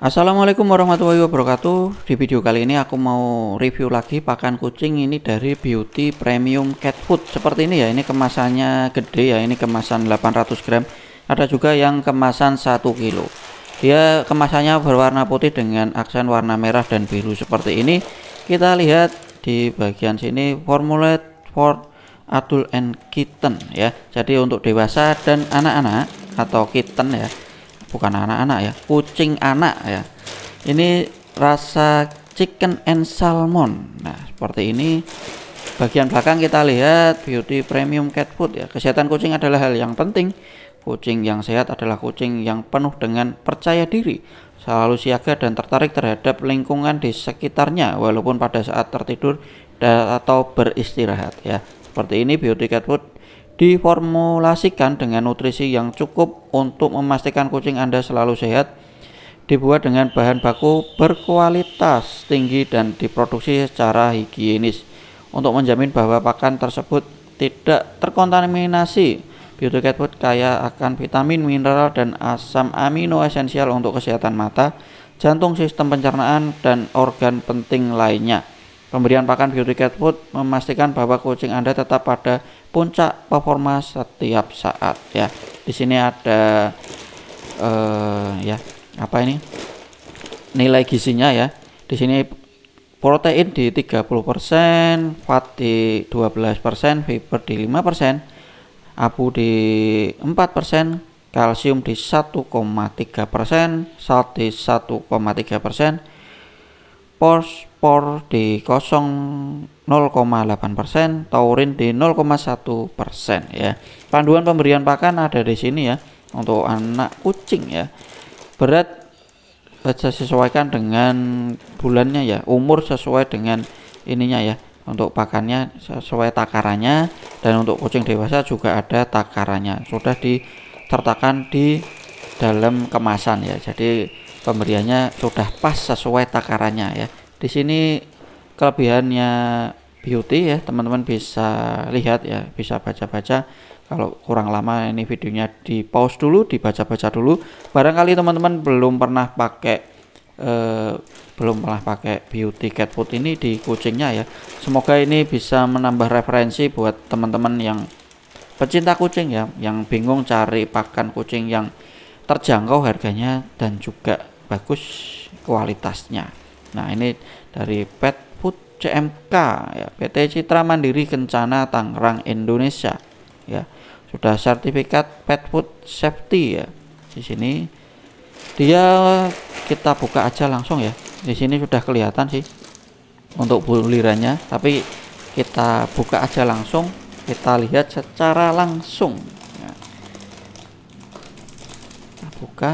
Assalamualaikum warahmatullahi wabarakatuh Di video kali ini aku mau review lagi pakan kucing ini dari Beauty Premium Cat Food Seperti ini ya, ini kemasannya gede ya, ini kemasan 800 gram Ada juga yang kemasan 1 kilo Dia kemasannya berwarna putih dengan aksen warna merah dan biru seperti ini Kita lihat di bagian sini Formulate for Adult and Kitten ya Jadi untuk dewasa dan anak-anak atau kitten ya bukan anak-anak ya kucing anak ya ini rasa chicken and salmon nah seperti ini bagian belakang kita lihat beauty premium cat food ya kesehatan kucing adalah hal yang penting kucing yang sehat adalah kucing yang penuh dengan percaya diri selalu siaga dan tertarik terhadap lingkungan di sekitarnya walaupun pada saat tertidur atau beristirahat ya seperti ini beauty cat food Diformulasikan dengan nutrisi yang cukup untuk memastikan kucing Anda selalu sehat. Dibuat dengan bahan baku berkualitas tinggi dan diproduksi secara higienis untuk menjamin bahwa pakan tersebut tidak terkontaminasi Beauty Cat Food kaya akan vitamin, mineral, dan asam amino esensial untuk kesehatan mata, jantung, sistem pencernaan, dan organ penting lainnya. Pemberian pakan Beauty Cat Food memastikan bahwa kucing Anda tetap pada puncak performa setiap saat ya di sini ada eh ya apa ini nilai gizinya ya di sini protein di 30% fat di 12% fiber di 5% abu di 4% kalsium di 1,3% salt di 1,3% fosfor di 0,8 persen, taurin di 0,1 persen ya. Panduan pemberian pakan ada di sini ya untuk anak kucing ya. Berat eh, sesuaikan dengan bulannya ya, umur sesuai dengan ininya ya. Untuk pakannya sesuai takarannya dan untuk kucing dewasa juga ada takarannya. Sudah ditertakan di dalam kemasan ya. Jadi pemberiannya sudah pas sesuai takarannya ya di sini kelebihannya beauty ya teman-teman bisa lihat ya bisa baca-baca kalau kurang lama ini videonya di pause dulu dibaca-baca dulu barangkali teman-teman belum pernah pakai eh, belum pernah pakai beauty cat food ini di kucingnya ya semoga ini bisa menambah referensi buat teman-teman yang pecinta kucing ya yang bingung cari pakan kucing yang terjangkau harganya dan juga bagus kualitasnya. Nah, ini dari Pet Food CMK ya, PT Citra Mandiri Kencana Tangerang Indonesia ya. Sudah sertifikat Pet Food Safety ya. Di sini dia kita buka aja langsung ya. Di sini sudah kelihatan sih untuk bulirannya, tapi kita buka aja langsung, kita lihat secara langsung. Ya. Kita buka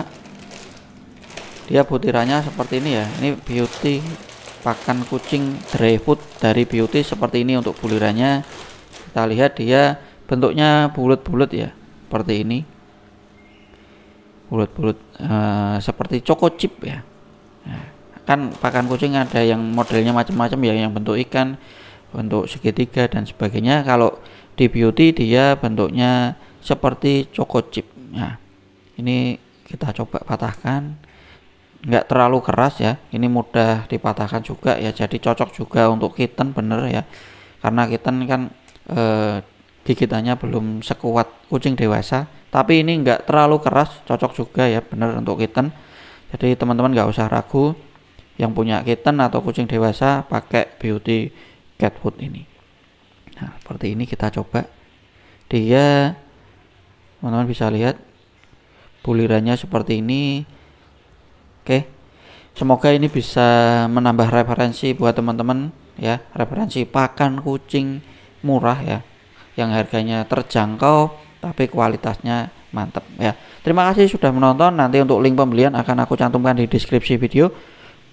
dia butirannya seperti ini ya ini beauty pakan kucing dry food dari beauty seperti ini untuk bulirannya kita lihat dia bentuknya bulat-bulat ya seperti ini bulat-bulat e, seperti choco chip ya. ya kan pakan kucing ada yang modelnya macam-macam ya yang bentuk ikan bentuk segitiga dan sebagainya kalau di beauty dia bentuknya seperti choco chip nah ini kita coba patahkan nggak terlalu keras ya ini mudah dipatahkan juga ya jadi cocok juga untuk kitten bener ya karena kitten kan e, gigitannya belum sekuat kucing dewasa tapi ini nggak terlalu keras cocok juga ya bener untuk kitten jadi teman-teman nggak usah ragu yang punya kitten atau kucing dewasa pakai beauty cat food ini nah seperti ini kita coba dia teman-teman bisa lihat bulirannya seperti ini Oke. Semoga ini bisa menambah referensi buat teman-teman ya, referensi pakan kucing murah ya yang harganya terjangkau tapi kualitasnya mantap ya. Terima kasih sudah menonton. Nanti untuk link pembelian akan aku cantumkan di deskripsi video.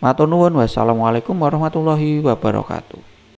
Matur nuwun. Wassalamualaikum warahmatullahi wabarakatuh.